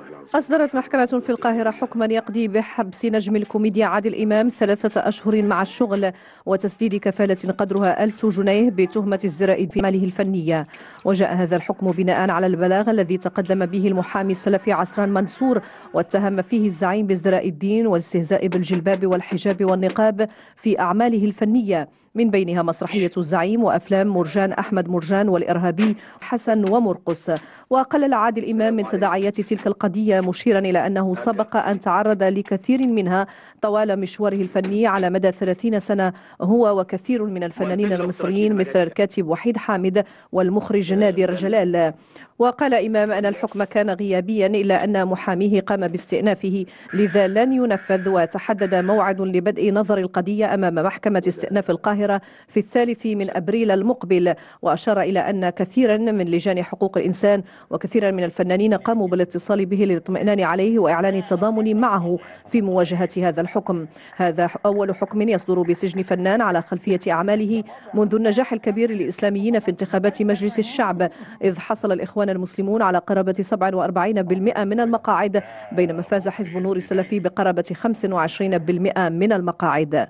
والله العظيم أصدرت محكمة في القاهرة حكما يقضي بحبس نجم الكوميديا عادل إمام ثلاثة أشهر مع الشغل وتسديد كفالة قدرها ألف جنيه بتهمة الزراء في ماله الفنية وجاء هذا الحكم بناء على البلاغ الذي تقدم به المحامي السلفي عسران منصور واتهم فيه الزعيم بازدراء الدين والاستهزاء بالجلباب والحجاب والنقاب في أعماله الفنية من بينها مسرحية الزعيم وأفلام مرجان أحمد مرجان والإرهابي حسن ومرقس وقلل عادل إمام من تداعيات تلك القضية مشيرا إلى أنه سبق أن تعرض لكثير منها طوال مشواره الفني على مدى 30 سنة هو وكثير من الفنانين المصريين مثل الكاتب وحيد حامد والمخرج نادر جلال وقال إمام أن الحكم كان غيابيا إلا أن محاميه قام باستئنافه لذا لن ينفذ وتحدد موعد لبدء نظر القضية أمام محكمة استئناف القاهرة في الثالث من أبريل المقبل وأشار إلى أن كثيرا من لجان حقوق الإنسان وكثيرا من الفنانين قاموا بالاتصال به للاطمئنان عليه وإعلان التضامن معه في مواجهة هذا الحكم هذا أول حكم يصدر بسجن فنان على خلفية أعماله منذ النجاح الكبير للإسلاميين في انتخابات مجلس الشعب إذ حصل الإخوان كان المسلمون على قرابة 47% من المقاعد بينما فاز حزب النور السلفي بقرابة 25% من المقاعد